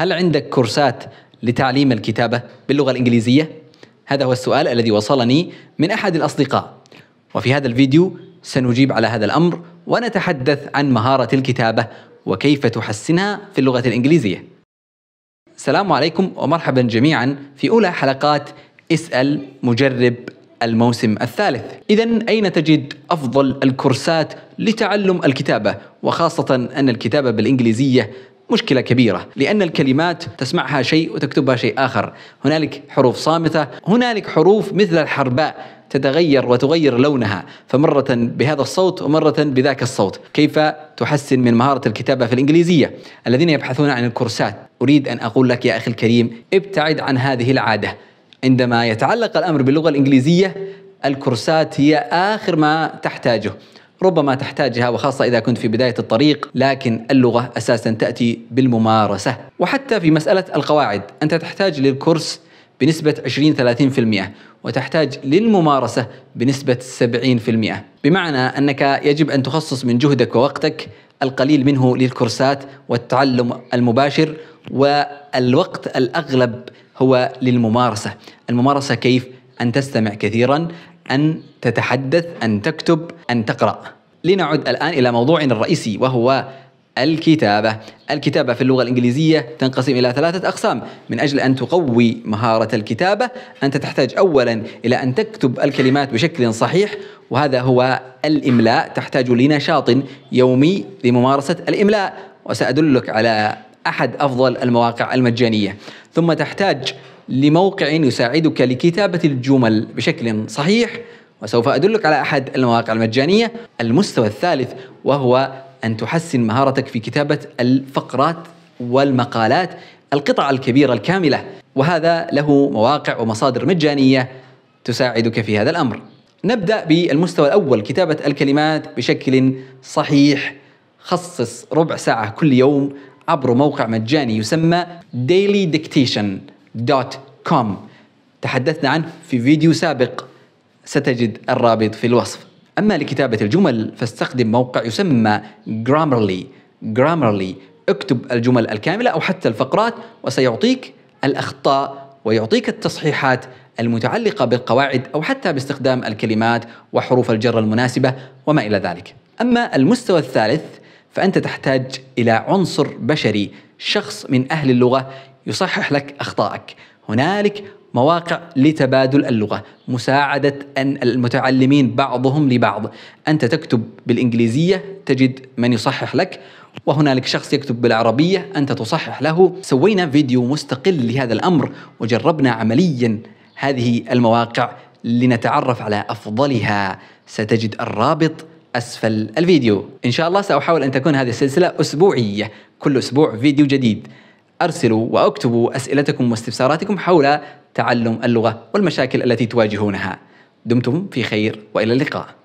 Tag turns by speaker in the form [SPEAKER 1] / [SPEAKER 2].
[SPEAKER 1] هل عندك كورسات لتعليم الكتابة باللغة الإنجليزية؟ هذا هو السؤال الذي وصلني من أحد الأصدقاء وفي هذا الفيديو سنجيب على هذا الأمر ونتحدث عن مهارة الكتابة وكيف تحسنها في اللغة الإنجليزية السلام عليكم ومرحبا جميعا في أولى حلقات اسأل مجرب الموسم الثالث إذا أين تجد أفضل الكورسات لتعلم الكتابة وخاصة أن الكتابة بالإنجليزية مشكلة كبيرة لأن الكلمات تسمعها شيء وتكتبها شيء آخر هنالك حروف صامتة هنالك حروف مثل الحرباء تتغير وتغير لونها فمرة بهذا الصوت ومرة بذاك الصوت كيف تحسن من مهارة الكتابة في الإنجليزية الذين يبحثون عن الكورسات أريد أن أقول لك يا أخي الكريم ابتعد عن هذه العادة عندما يتعلق الأمر باللغة الإنجليزية الكورسات هي آخر ما تحتاجه ربما تحتاجها وخاصة إذا كنت في بداية الطريق لكن اللغة أساسا تأتي بالممارسة وحتى في مسألة القواعد أنت تحتاج للكورس بنسبة 20-30% وتحتاج للممارسة بنسبة 70% بمعنى أنك يجب أن تخصص من جهدك ووقتك القليل منه للكورسات والتعلم المباشر والوقت الأغلب هو للممارسة الممارسة كيف؟ أن تستمع كثيرا أن تتحدث أن تكتب أن تقرأ لنعد الآن إلى موضوعنا الرئيسي وهو الكتابة الكتابة في اللغة الإنجليزية تنقسم إلى ثلاثة أقسام من أجل أن تقوي مهارة الكتابة أنت تحتاج أولا إلى أن تكتب الكلمات بشكل صحيح وهذا هو الإملاء تحتاج لنشاط يومي لممارسة الإملاء وسأدلك على أحد أفضل المواقع المجانية ثم تحتاج لموقع يساعدك لكتابة الجمل بشكل صحيح وسوف أدلك على أحد المواقع المجانية المستوى الثالث وهو أن تحسن مهارتك في كتابة الفقرات والمقالات القطع الكبيرة الكاملة وهذا له مواقع ومصادر مجانية تساعدك في هذا الأمر نبدأ بالمستوى الأول كتابة الكلمات بشكل صحيح خصص ربع ساعة كل يوم عبر موقع مجاني يسمى dailydictation.com كوم تحدثنا عنه في فيديو سابق ستجد الرابط في الوصف أما لكتابة الجمل فاستخدم موقع يسمى Grammarly Grammarly اكتب الجمل الكاملة أو حتى الفقرات وسيعطيك الأخطاء ويعطيك التصحيحات المتعلقة بالقواعد أو حتى باستخدام الكلمات وحروف الجر المناسبة وما إلى ذلك أما المستوى الثالث فأنت تحتاج إلى عنصر بشري شخص من أهل اللغة يصحح لك أخطائك هنالك مواقع لتبادل اللغة مساعدة أن المتعلمين بعضهم لبعض أنت تكتب بالإنجليزية تجد من يصحح لك وهنالك شخص يكتب بالعربية أنت تصحح له سوينا فيديو مستقل لهذا الأمر وجربنا عمليا هذه المواقع لنتعرف على أفضلها ستجد الرابط أسفل الفيديو إن شاء الله سأحاول أن تكون هذه السلسلة أسبوعية كل أسبوع فيديو جديد أرسلوا وأكتبوا أسئلتكم واستفساراتكم حول تعلم اللغة والمشاكل التي تواجهونها دمتم في خير وإلى اللقاء